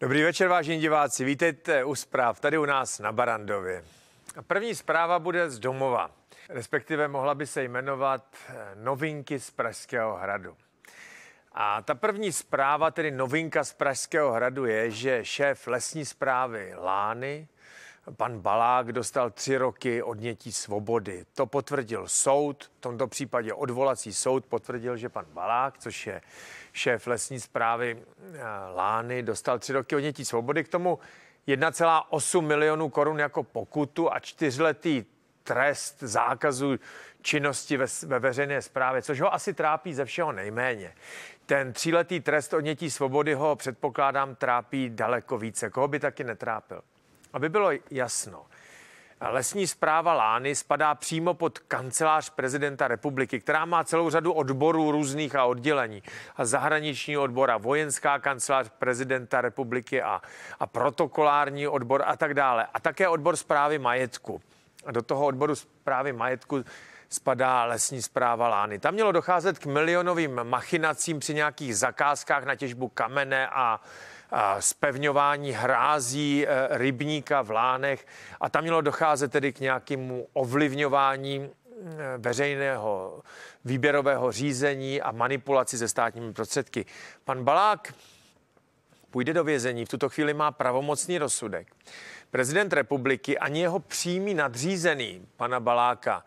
Dobrý večer, vážení diváci. Vítejte u zpráv tady u nás na Barandově. První zpráva bude z domova, respektive mohla by se jmenovat eh, Novinky z Pražského hradu. A ta první zpráva, tedy novinka z Pražského hradu, je, že šéf lesní zprávy Lány, pan Balák, dostal tři roky odnětí svobody. To potvrdil soud, v tomto případě odvolací soud potvrdil, že pan Balák, což je šéf lesní zprávy eh, Lány, dostal tři roky odnětí svobody, k tomu 1,8 milionů korun jako pokutu a čtyřletý trest zákazu činnosti ve, ve veřejné zprávě, což ho asi trápí ze všeho nejméně. Ten tříletý trest odnětí svobody ho, předpokládám, trápí daleko více. Koho by taky netrápil? Aby bylo jasno, Lesní zpráva Lány spadá přímo pod kancelář prezidenta republiky, která má celou řadu odborů různých a oddělení. A zahraniční odbor a vojenská kancelář prezidenta republiky a, a protokolární odbor a tak dále. A také odbor zprávy majetku. A do toho odboru zprávy majetku spadá lesní zpráva Lány. Tam mělo docházet k milionovým machinacím při nějakých zakázkách na těžbu kamene a spevňování hrází e, rybníka v Lánech a tam mělo docházet tedy k nějakému ovlivňování veřejného výběrového řízení a manipulaci se státními prostředky. Pan Balák půjde do vězení, v tuto chvíli má pravomocný rozsudek. Prezident republiky ani jeho přímý nadřízený, pana Baláka,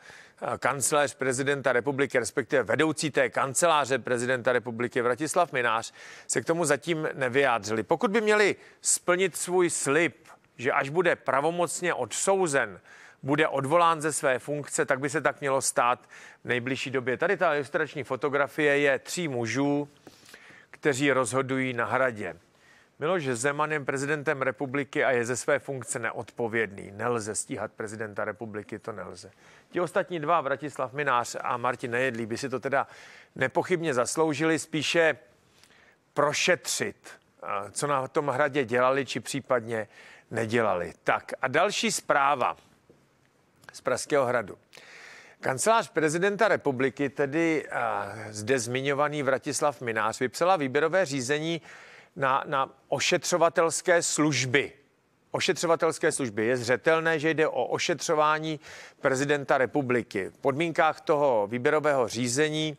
kancelář prezidenta republiky, respektive vedoucí té kanceláře prezidenta republiky Vratislav Minář, se k tomu zatím nevyjádřili. Pokud by měli splnit svůj slib, že až bude pravomocně odsouzen, bude odvolán ze své funkce, tak by se tak mělo stát v nejbližší době. Tady ta ilustrační fotografie je tří mužů, kteří rozhodují na hradě. Miloš Zeman je prezidentem republiky a je ze své funkce neodpovědný. Nelze stíhat prezidenta republiky, to nelze. Ti ostatní dva, Vratislav Minář a Martin Nejedlí, by si to teda nepochybně zasloužili spíše prošetřit, co na tom hradě dělali, či případně nedělali. Tak a další zpráva z Pražského hradu. Kancelář prezidenta republiky, tedy zde zmiňovaný Vratislav Minář, vypsala výběrové řízení na, na ošetřovatelské služby. Ošetřovatelské služby. Je zřetelné, že jde o ošetřování prezidenta republiky. V podmínkách toho výběrového řízení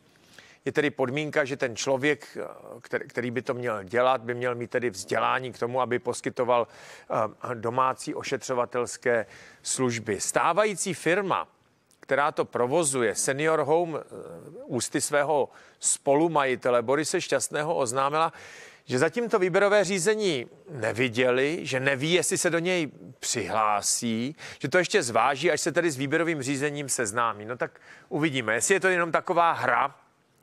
je tedy podmínka, že ten člověk, který, který by to měl dělat, by měl mít tedy vzdělání k tomu, aby poskytoval eh, domácí ošetřovatelské služby. Stávající firma, která to provozuje, Senior Home, eh, ústy svého spolumajitele Borise Šťastného oznámila, že zatím to výběrové řízení neviděli, že neví, jestli se do něj přihlásí, že to ještě zváží, až se tedy s výběrovým řízením seznámí. No tak uvidíme, jestli je to jenom taková hra,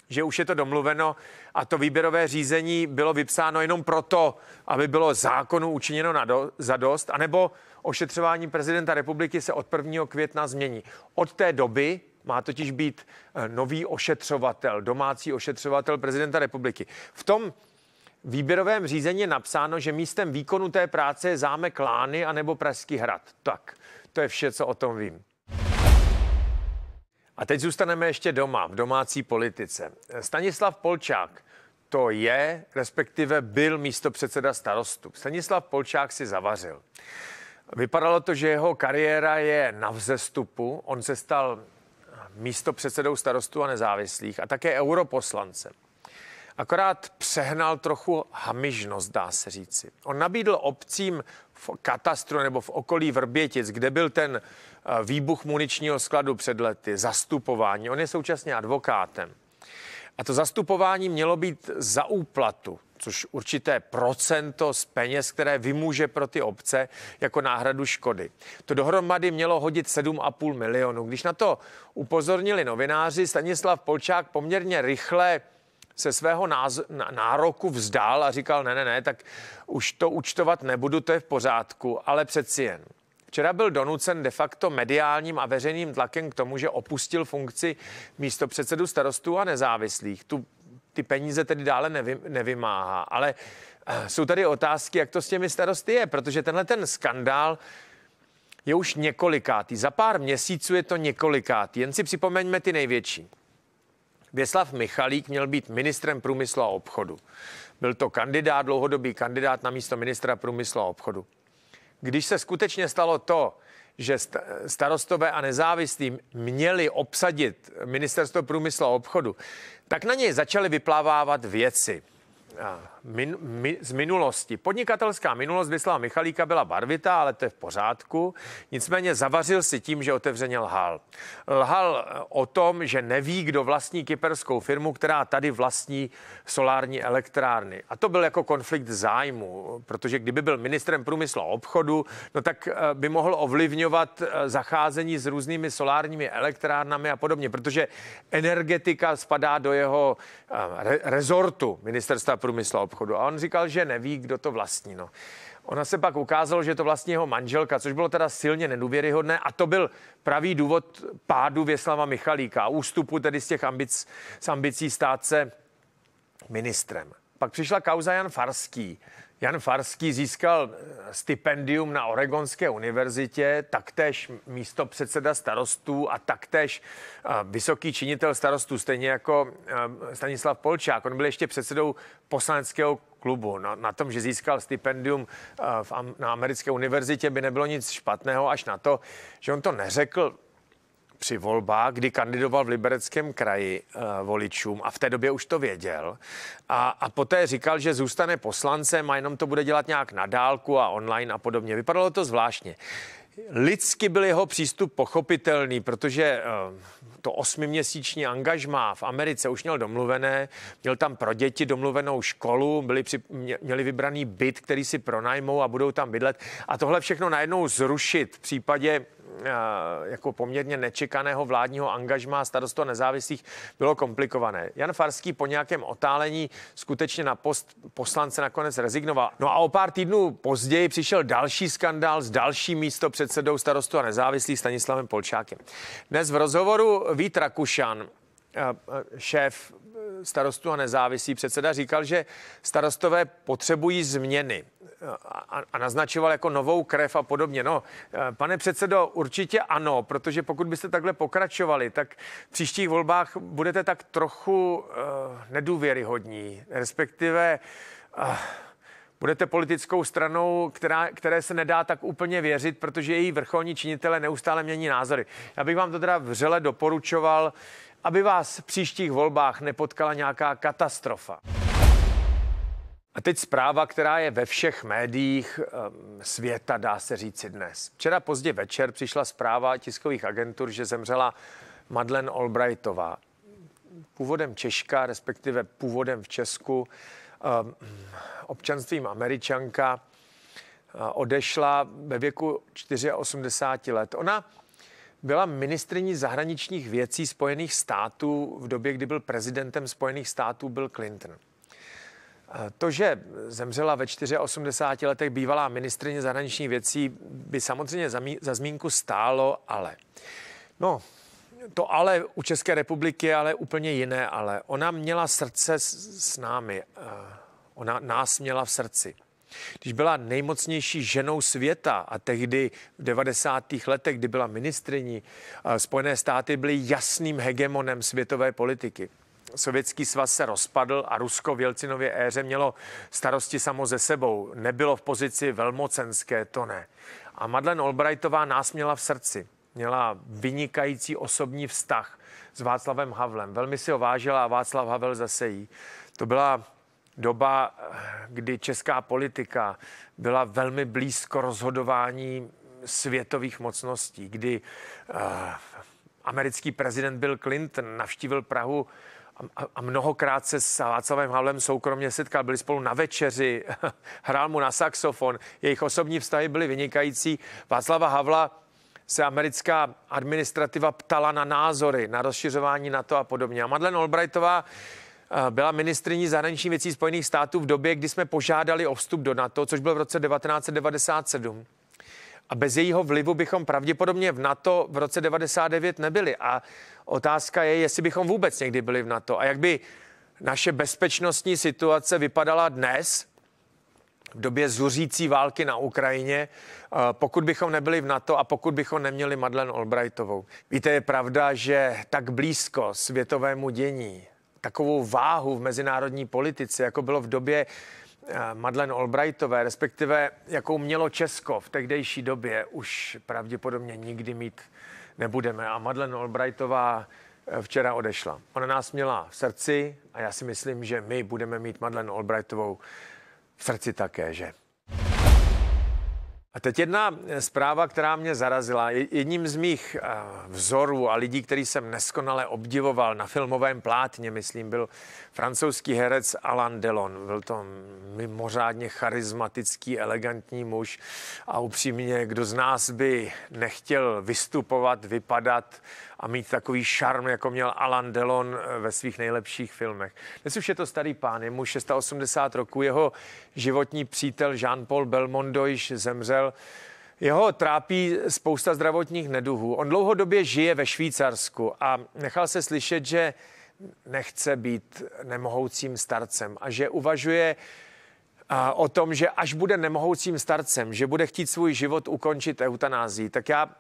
že už je to domluveno a to výběrové řízení bylo vypsáno jenom proto, aby bylo zákonu učiněno na do, za dost, anebo ošetřování prezidenta republiky se od 1. května změní. Od té doby má totiž být eh, nový ošetřovatel, domácí ošetřovatel prezidenta republiky. V tom výběrovém řízení je napsáno, že místem výkonu té práce je zámek Lány anebo Pražský hrad. Tak, to je vše, co o tom vím. A teď zůstaneme ještě doma, v domácí politice. Stanislav Polčák, to je, respektive byl místo předseda starostu. Stanislav Polčák si zavařil. Vypadalo to, že jeho kariéra je na vzestupu. On se stal místo předsedou starostu a nezávislých a také europoslancem akorát přehnal trochu hamižnost, dá se říci. On nabídl obcím v katastru nebo v okolí Vrbětic, kde byl ten eh, výbuch muničního skladu před lety, zastupování. On je současně advokátem. A to zastupování mělo být za úplatu, což určité procento z peněz, které vymůže pro ty obce jako náhradu škody. To dohromady mělo hodit 7,5 milionu. Když na to upozornili novináři, Stanislav Polčák poměrně rychle se svého náz- nároku vzdál a říkal, ne, ne, ne, tak už to účtovat nebudu, to je v pořádku, ale přeci jen. Včera byl donucen de facto mediálním a veřejným tlakem k tomu, že opustil funkci místo předsedu starostů a nezávislých. Tu, ty peníze tedy dále nevy, nevymáhá, ale eh, jsou tady otázky, jak to s těmi starosty je, protože tenhle ten skandál je už několikátý. Za pár měsíců je to několikátý. Jen si připomeňme ty největší. Věslav Michalík měl být ministrem průmyslu a obchodu. Byl to kandidát, dlouhodobý kandidát na místo ministra průmyslu a obchodu. Když se skutečně stalo to, že starostové a nezávislí měli obsadit ministerstvo průmyslu a obchodu, tak na něj začaly vyplávávat věci. A min, mi, z minulosti. Podnikatelská minulost Vyslava Michalíka byla barvitá, ale to je v pořádku. Nicméně zavařil si tím, že otevřeně lhal. Lhal eh, o tom, že neví, kdo vlastní kyperskou firmu, která tady vlastní solární elektrárny. A to byl jako konflikt zájmu, protože kdyby byl ministrem průmyslu a obchodu, no tak eh, by mohl ovlivňovat eh, zacházení s různými solárními elektrárnami a podobně, protože energetika spadá do jeho rezortu ministerstva průmyslu a obchodu. A on říkal, že neví, kdo to vlastní. No. Ona se pak ukázalo, že to vlastně jeho manželka, což bylo teda silně nedůvěryhodné a to byl pravý důvod pádu Věslava Michalíka, ústupu tedy z těch ambic, z ambicí stát se ministrem. Pak přišla kauza Jan Farský, Jan Farský získal eh, stipendium na Oregonské univerzitě, taktéž místo předseda starostů a taktéž eh, vysoký činitel starostů, stejně jako eh, Stanislav Polčák. On byl ještě předsedou poslaneckého klubu. Na, na tom, že získal stipendium v, na americké univerzitě, by nebylo nic špatného, až na to, že on to neřekl při volbách, kdy kandidoval v libereckém kraji uh, voličům a v té době už to věděl. A, a poté říkal, že zůstane poslancem a jenom to bude dělat nějak na dálku a online a podobně. Vypadalo to zvláštně. Lidsky byl jeho přístup pochopitelný, protože eh, to osmiměsíční angažmá v Americe už měl domluvené, měl tam pro děti domluvenou školu, byli při, měli vybraný byt, který si pronajmou a budou tam bydlet. A tohle všechno najednou zrušit v případě jako poměrně nečekaného vládního angažma starostu nezávislých bylo komplikované. Jan Farský po nějakém otálení skutečně na post poslance nakonec rezignoval. No a o pár týdnů později přišel další skandál s dalším místo předsedou starostu a nezávislých Stanislavem Polčákem. Dnes v rozhovoru Vít Rakušan, šéf starostů a nezávisí předseda říkal, že starostové potřebují změny a, a naznačoval jako novou krev a podobně. No, pane předsedo, určitě ano, protože pokud byste takhle pokračovali, tak v příštích volbách budete tak trochu uh, nedůvěryhodní, respektive uh, budete politickou stranou, která, které se nedá tak úplně věřit, protože její vrcholní činitele neustále mění názory. Já bych vám to teda vřele doporučoval, aby vás v příštích volbách nepotkala nějaká katastrofa. A teď zpráva, která je ve všech médiích ehm, světa, dá se říci dnes. Včera pozdě večer přišla zpráva tiskových agentur, že zemřela Madlen Albrightová. Původem Češka, respektive původem v Česku, Ehm, občanstvím američanka, eh, odešla ve věku 84 let. Ona byla ministriní zahraničních věcí Spojených států v době, kdy byl prezidentem Spojených států byl Clinton. Eh, to, že zemřela ve 84 letech bývalá ministrině zahraničních věcí, by samozřejmě za, za zmínku stálo, ale no, to ale u České republiky je ale úplně jiné, ale ona měla srdce s, s námi. Eh, ona nás měla v srdci. Když byla nejmocnější ženou světa a tehdy v 90. letech, kdy byla ministriní, eh, Spojené státy byly jasným hegemonem světové politiky. Sovětský svaz se rozpadl a Rusko v Jelcinově éře mělo starosti samo ze sebou. Nebylo v pozici velmocenské, to ne. A Madeleine Albrightová nás měla v srdci měla vynikající osobní vztah s Václavem Havlem. Velmi si ho vážila a Václav Havel zase jí. To byla doba, kdy česká politika byla velmi blízko rozhodování světových mocností, kdy uh, americký prezident Bill Clinton navštívil Prahu a, a mnohokrát se s Václavem Havlem soukromně setkal, byli spolu na večeři, hrál mu na saxofon, jejich osobní vztahy byly vynikající. Václava Havla se americká administrativa ptala na názory, na rozšiřování NATO a podobně. A Madeleine Albrightová eh, byla ministriní zahraničních věcí Spojených států v době, kdy jsme požádali o vstup do NATO, což bylo v roce 1997. A bez jejího vlivu bychom pravděpodobně v NATO v roce 99 nebyli. A otázka je, jestli bychom vůbec někdy byli v NATO. A jak by naše bezpečnostní situace vypadala dnes, v době zuřící války na Ukrajině, eh, pokud bychom nebyli v NATO a pokud bychom neměli Madeleine Albrightovou. Víte, je pravda, že tak blízko světovému dění, takovou váhu v mezinárodní politice, jako bylo v době eh, Madeleine Albrightové, respektive jakou mělo Česko v tehdejší době, už pravděpodobně nikdy mít nebudeme. A Madeleine Albrightová eh, včera odešla. Ona nás měla v srdci a já si myslím, že my budeme mít Madeleine Albrightovou v srdci také, že? A teď jedna zpráva, která mě zarazila. Jedním z mých eh, vzorů a lidí, který jsem neskonale obdivoval na filmovém plátně, myslím, byl francouzský herec Alain Delon. Byl to mimořádně charismatický, elegantní muž a upřímně, kdo z nás by nechtěl vystupovat, vypadat a mít takový šarm, jako měl Alan Delon eh, ve svých nejlepších filmech. Dnes už je to starý pán, je mu 680 roku, jeho životní přítel Jean-Paul Belmondo již zemřel. Jeho trápí spousta zdravotních neduhů. On dlouhodobě žije ve Švýcarsku a nechal se slyšet, že nechce být nemohoucím starcem a že uvažuje o tom, že až bude nemohoucím starcem, že bude chtít svůj život ukončit eutanází, tak já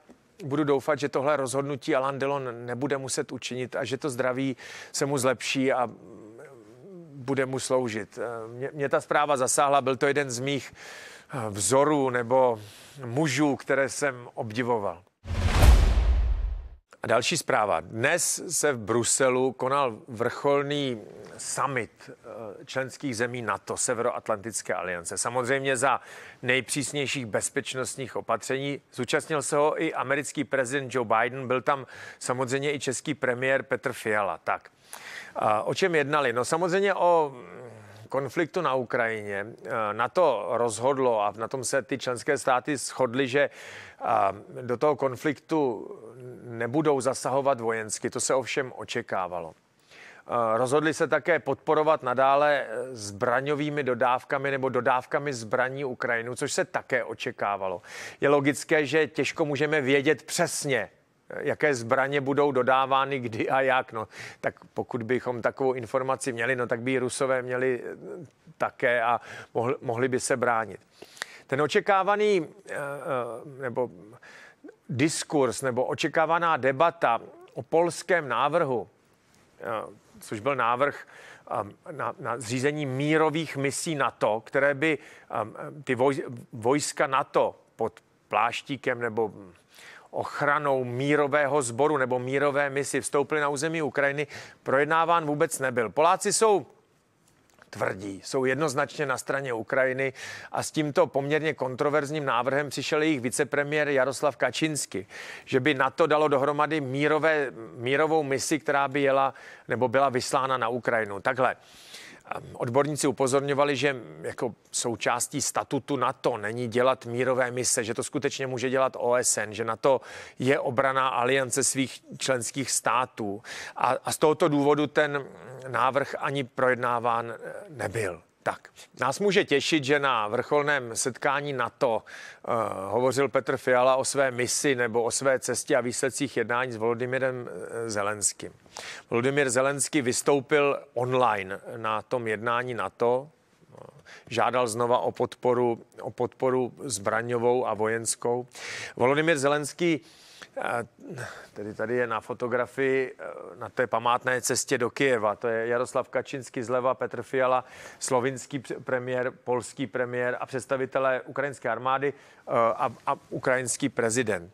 budu doufat, že tohle rozhodnutí Alan Delon nebude muset učinit a že to zdraví se mu zlepší a bude mu sloužit. Eh, mě, mě ta zpráva zasáhla, byl to jeden z mých eh, vzorů nebo mužů, které jsem obdivoval. A další zpráva. Dnes se v Bruselu konal vrcholný summit eh, členských zemí NATO, Severoatlantické aliance. Samozřejmě za nejpřísnějších bezpečnostních opatření. Zúčastnil se ho i americký prezident Joe Biden, byl tam samozřejmě i český premiér Petr Fiala. Tak o čem jednali? No samozřejmě o konfliktu na Ukrajině. Na to rozhodlo a na tom se ty členské státy shodly, že do toho konfliktu nebudou zasahovat vojensky. To se ovšem očekávalo. Rozhodli se také podporovat nadále zbraňovými dodávkami nebo dodávkami zbraní Ukrajinu, což se také očekávalo. Je logické, že těžko můžeme vědět přesně, jaké zbraně budou dodávány, kdy a jak. No, tak pokud bychom takovou informaci měli, no, tak by Rusové měli eh, také a mohli, mohli by se bránit. Ten očekávaný eh, eh, nebo diskurs nebo očekávaná debata o polském návrhu, což byl návrh na, na zřízení mírových misí NATO, které by ty vojska NATO pod pláštíkem nebo ochranou mírového sboru nebo mírové misi vstoupili na území Ukrajiny, projednáván vůbec nebyl. Poláci jsou tvrdí, jsou jednoznačně na straně Ukrajiny a s tímto poměrně kontroverzním návrhem přišel jejich vicepremiér Jaroslav Kačinsky, že by na to dalo dohromady mírové, mírovou misi, která by jela nebo byla vyslána na Ukrajinu. Takhle. Odborníci upozorňovali, že jako součástí statutu NATO není dělat mírové mise, že to skutečně může dělat OSN, že NATO je obraná aliance svých členských států a, a z tohoto důvodu ten návrh ani projednáván nebyl. Tak, nás může těšit, že na vrcholném setkání NATO uh, hovořil Petr Fiala o své misi nebo o své cestě a výsledcích jednání s Volodymyrem eh, Zelenským. Volodymyr Zelenský vystoupil online na tom jednání NATO, eh, žádal znova o podporu, o podporu zbraňovou a vojenskou. Volodymyr Zelenský uh, Tedy tady je na fotografii eh, na té památné cestě do Kijeva. To je Jaroslav Kačinsky zleva, Petr Fiala, slovinský premiér, polský premiér a představitelé ukrajinské armády eh, a, a ukrajinský prezident.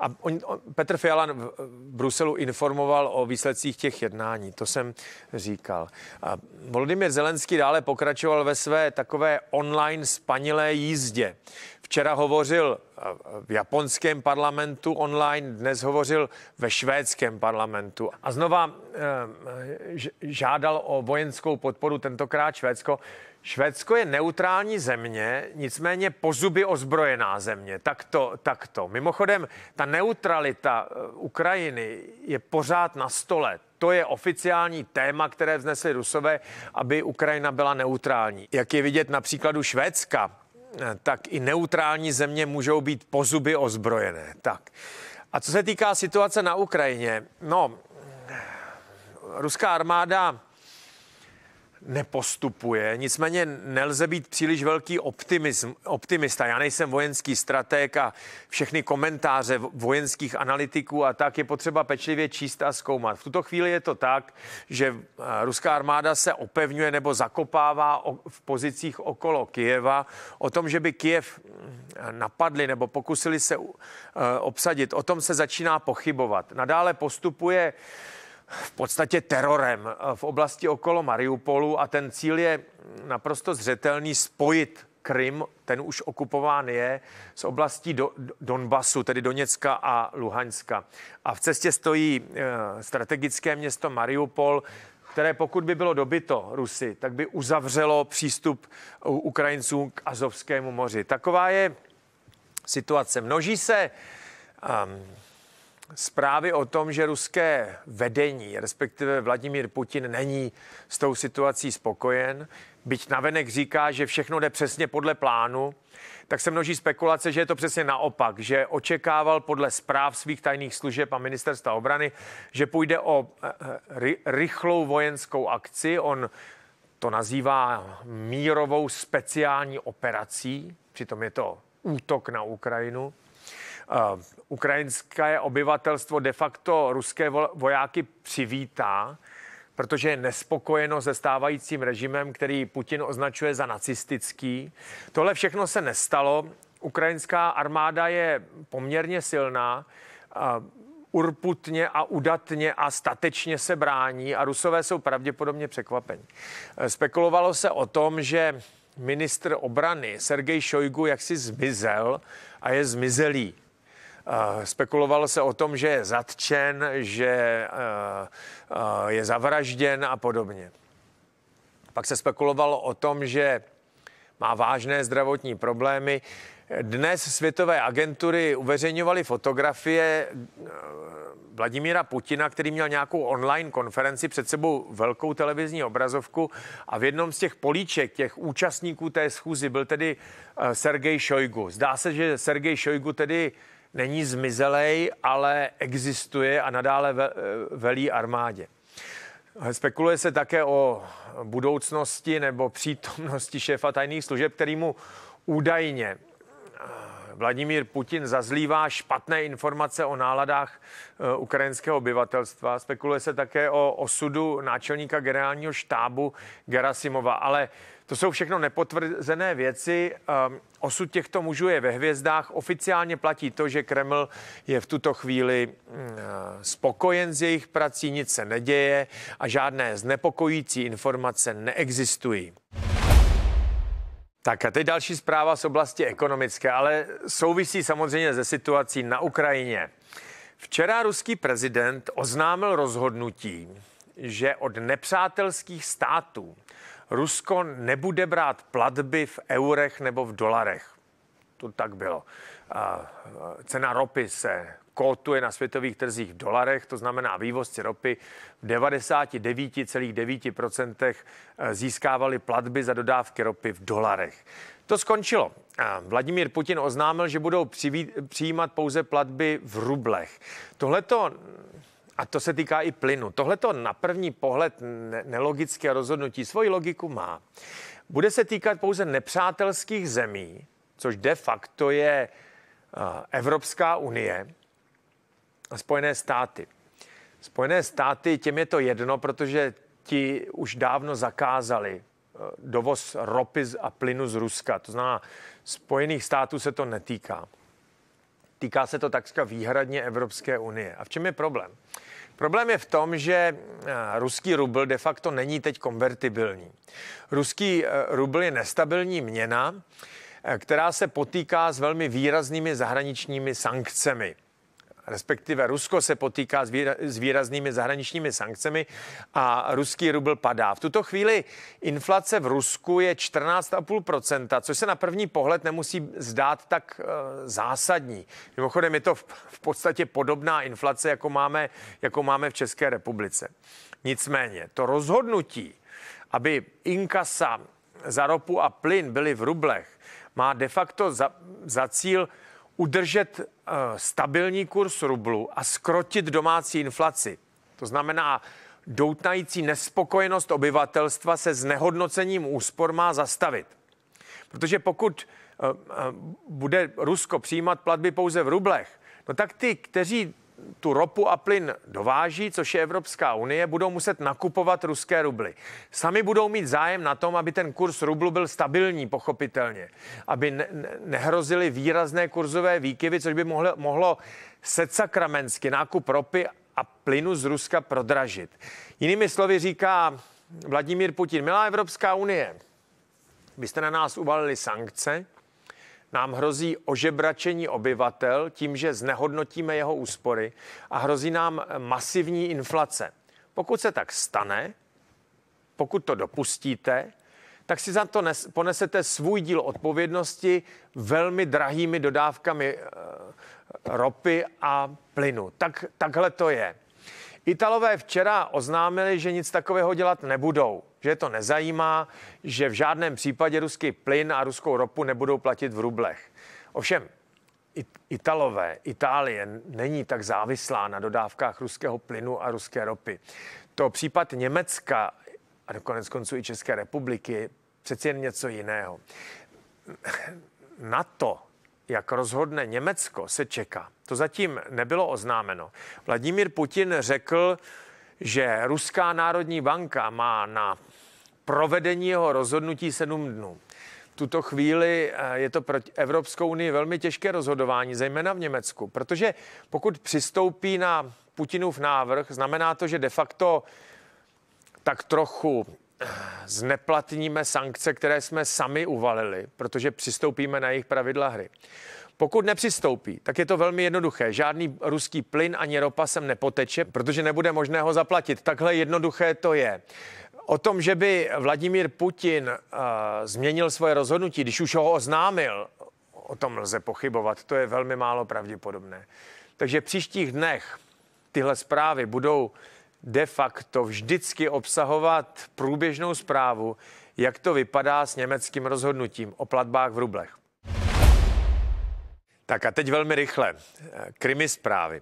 A on, on, Petr Fiala v Bruselu informoval o výsledcích těch jednání, to jsem říkal. A Volodymyr Zelenský dále pokračoval ve své takové online spanilé jízdě. Včera hovořil v japonském parlamentu online, dnes hovořil ve švédském parlamentu. A znova eh, žádal o vojenskou podporu, tentokrát Švédsko Švédsko je neutrální země, nicméně pozuby ozbrojená země. Tak to, tak to. Mimochodem, ta neutralita eh, Ukrajiny je pořád na stole. To je oficiální téma, které vznesly Rusové, aby Ukrajina byla neutrální. Jak je vidět na příkladu Švédska, eh, tak i neutrální země můžou být pozuby ozbrojené. Tak. A co se týká situace na Ukrajině, no, eh, ruská armáda nepostupuje. Nicméně nelze být příliš velký optimism, optimista. Já nejsem vojenský strateg a všechny komentáře vojenských analytiků a tak je potřeba pečlivě číst a zkoumat. V tuto chvíli je to tak, že eh, ruská armáda se opevňuje nebo zakopává v pozicích okolo Kijeva. O tom, že by Kijev hm, napadli nebo pokusili se eh, obsadit, o tom se začíná pochybovat. Nadále postupuje v podstatě terorem eh, v oblasti okolo Mariupolu a ten cíl je naprosto zřetelný spojit Krym, ten už okupován je, z oblastí do, Donbasu, tedy Doněcka a Luhanska. A v cestě stojí eh, strategické město Mariupol, které pokud by bylo dobyto Rusy, tak by uzavřelo přístup eh, Ukrajinců k Azovskému moři. Taková je situace. Množí se um, zprávy o tom, že ruské vedení, respektive Vladimír Putin, není s tou situací spokojen, byť navenek říká, že všechno jde přesně podle plánu, tak se množí spekulace, že je to přesně naopak, že očekával podle zpráv svých tajných služeb a ministerstva obrany, že půjde o eh, eh, rychlou vojenskou akci. On to nazývá mírovou speciální operací, přitom je to útok na Ukrajinu. Eh, ukrajinské obyvatelstvo de facto ruské vojáky přivítá, protože je nespokojeno se stávajícím režimem, který Putin označuje za nacistický. Tohle všechno se nestalo. Ukrajinská armáda je poměrně silná eh, urputně a udatně a statečně se brání a rusové jsou pravděpodobně překvapeni. Eh, spekulovalo se o tom, že ministr obrany Sergej Šojgu jaksi zmizel a je zmizelý. Spekulovalo se o tom, že je zatčen, že je zavražděn a podobně. Pak se spekulovalo o tom, že má vážné zdravotní problémy. Dnes světové agentury uveřejňovaly fotografie e, Vladimíra Putina, který měl nějakou online konferenci před sebou velkou televizní obrazovku a v jednom z těch políček, těch účastníků té schůzy byl tedy e, Sergej Šojgu. Zdá se, že Sergej Šojgu tedy není zmizelej, ale existuje a nadále eh, velí armádě. Spekuluje se také o budoucnosti nebo přítomnosti šéfa tajných služeb, který mu údajně eh, Vladimír Putin zazlívá špatné informace o náladách eh, ukrajinského obyvatelstva. Spekuluje se také o osudu náčelníka generálního štábu Gerasimova, ale to jsou všechno nepotvrzené věci. Ehm, osud těchto mužů je ve hvězdách. Oficiálně platí to, že Kreml je v tuto chvíli mm, eh, spokojen s jejich prací, nic se neděje a žádné znepokojící informace neexistují. Tak a teď další zpráva z oblasti ekonomické, ale souvisí samozřejmě se situací na Ukrajině. Včera ruský prezident oznámil rozhodnutí, že od nepřátelských států Rusko nebude brát platby v eurech nebo v dolarech. To tak bylo. A cena ropy se kotuje na světových trzích v dolarech, to znamená vývozci ropy v 99,9% e, získávali platby za dodávky ropy v dolarech. To skončilo. Vladimír Putin oznámil, že budou přijímat pouze platby v rublech. Tohle to a to se týká i plynu. Tohle to na první pohled nelogické rozhodnutí svoji logiku má. Bude se týkat pouze nepřátelských zemí, což de facto je eh, Evropská unie a Spojené státy. Spojené státy, těm je to jedno, protože ti už dávno zakázali eh, dovoz ropy a plynu z Ruska. To znamená, Spojených států se to netýká. Týká se to takzka výhradně Evropské unie. A v čem je problém? Problém je v tom, že eh, ruský rubl de facto není teď konvertibilní. Ruský eh, rubl je nestabilní měna, eh, která se potýká s velmi výraznými zahraničními sankcemi respektive Rusko se potýká s, výra, s výraznými zahraničními sankcemi a ruský rubl padá. V tuto chvíli inflace v Rusku je 14,5%, což se na první pohled nemusí zdát tak e, zásadní. Mimochodem je to v, v podstatě podobná inflace, jako máme, jako máme v České republice. Nicméně to rozhodnutí, aby inkasa za ropu a plyn byly v rublech, má de facto za, za cíl udržet eh, stabilní kurz rublu a skrotit domácí inflaci. To znamená, doutnající nespokojenost obyvatelstva se znehodnocením úspor má zastavit. Protože pokud eh, eh, bude Rusko přijímat platby pouze v rublech, no tak ty, kteří tu ropu a plyn dováží, což je Evropská unie, budou muset nakupovat ruské rubly. Sami budou mít zájem na tom, aby ten kurz rublu byl stabilní, pochopitelně, aby ne- nehrozily výrazné kurzové výkyvy, což by mohlo, mohlo secakramensky nákup ropy a plynu z Ruska prodražit. Jinými slovy říká Vladimír Putin, milá Evropská unie, byste na nás uvalili sankce, nám hrozí ožebračení obyvatel tím, že znehodnotíme jeho úspory a hrozí nám masivní inflace. Pokud se tak stane, pokud to dopustíte, tak si za to nes, ponesete svůj díl odpovědnosti velmi drahými dodávkami eh, ropy a plynu. Tak, takhle to je. Italové včera oznámili, že nic takového dělat nebudou že to nezajímá, že v žádném případě ruský plyn a ruskou ropu nebudou platit v rublech. Ovšem, Italové, Itálie není tak závislá na dodávkách ruského plynu a ruské ropy. To případ Německa a konec konců i České republiky je přeci jen něco jiného. Na to, jak rozhodne Německo, se čeká. To zatím nebylo oznámeno. Vladimír Putin řekl, že Ruská národní banka má na provedení jeho rozhodnutí sedm dnů. V tuto chvíli eh, je to pro Evropskou unii velmi těžké rozhodování, zejména v Německu, protože pokud přistoupí na Putinův návrh, znamená to, že de facto tak trochu eh, zneplatníme sankce, které jsme sami uvalili, protože přistoupíme na jejich pravidla hry. Pokud nepřistoupí, tak je to velmi jednoduché. Žádný ruský plyn ani ropa sem nepoteče, protože nebude možné ho zaplatit. Takhle jednoduché to je. O tom, že by Vladimír Putin uh, změnil svoje rozhodnutí, když už ho oznámil, o tom lze pochybovat, to je velmi málo pravděpodobné. Takže v příštích dnech tyhle zprávy budou de facto vždycky obsahovat průběžnou zprávu, jak to vypadá s německým rozhodnutím o platbách v rublech. Tak a teď velmi rychle. Eh, Krymy zprávy.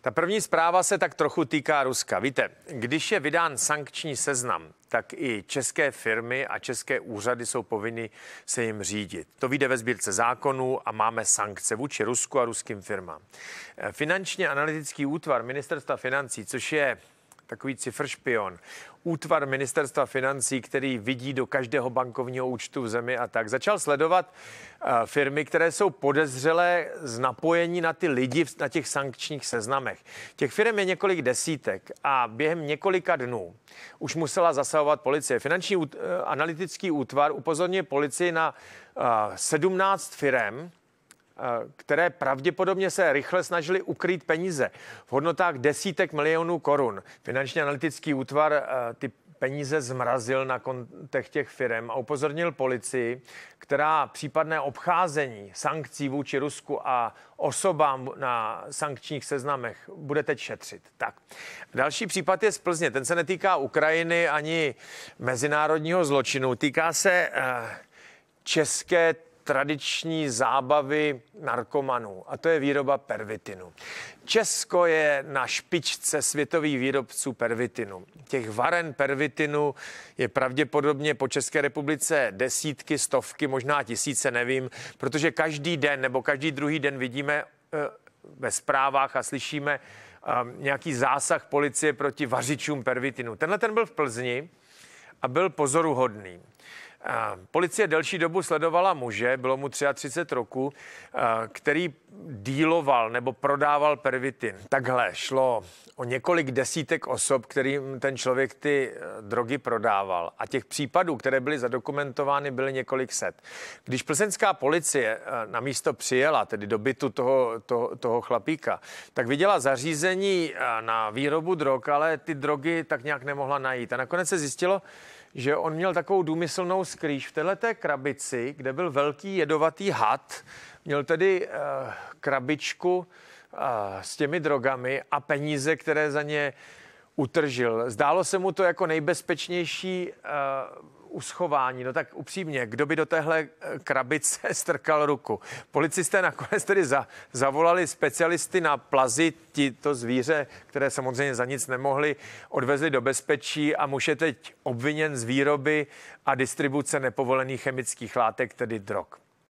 Ta první zpráva se tak trochu týká Ruska. Víte, když je vydán sankční seznam, tak i české firmy a české úřady jsou povinny se jim řídit. To vyjde ve sbírce zákonů a máme sankce vůči Rusku a ruským firmám. Finančně analytický útvar ministerstva financí, což je takový cifršpion. Útvar ministerstva financí, který vidí do každého bankovního účtu v zemi a tak. Začal sledovat eh, firmy, které jsou podezřelé z napojení na ty lidi na těch sankčních seznamech. Těch firm je několik desítek a během několika dnů už musela zasahovat policie. Finanční eh, analytický útvar upozorňuje policii na 17 eh, firm, Eh, které pravděpodobně se rychle snažili ukrýt peníze v hodnotách desítek milionů korun. Finančně analytický útvar eh, ty peníze zmrazil na kontech těch firm a upozornil policii, která případné obcházení sankcí vůči Rusku a osobám na sankčních seznamech bude teď šetřit. Tak. Další případ je z Plzně. Ten se netýká Ukrajiny ani mezinárodního zločinu. Týká se eh, české tradiční zábavy narkomanů a to je výroba pervitinu. Česko je na špičce světových výrobců pervitinu. Těch varen pervitinu je pravděpodobně po České republice desítky, stovky, možná tisíce, nevím, protože každý den nebo každý druhý den vidíme eh, ve zprávách a slyšíme eh, nějaký zásah policie proti vařičům pervitinu. Tenhle ten byl v Plzni a byl pozoruhodný. Ehm, policie delší dobu sledovala muže, bylo mu 33 roku, ehm, který díloval nebo prodával pervitin. Takhle šlo o několik desítek osob, kterým ten člověk ty eh, drogy prodával. A těch případů, které byly zadokumentovány, byly několik set. Když plzeňská policie eh, na místo přijela, tedy do bytu toho, toho, toho chlapíka, tak viděla zařízení eh, na výrobu drog, ale ty drogy tak nějak nemohla najít. A nakonec se zjistilo, že on měl takovou důmyslnou skrýž v této krabici, kde byl velký jedovatý had, měl tedy uh, krabičku uh, s těmi drogami a peníze, které za ně utržil. Zdálo se mu to jako nejbezpečnější uh, uschování, no tak upřímně, kdo by do téhle eh, krabice strkal ruku? Policisté nakonec tedy za, zavolali specialisty na plazy, ti to zvíře, které samozřejmě za nic nemohli, odvezli do bezpečí a muž je teď obviněn z výroby a distribuce nepovolených chemických látek, tedy drog.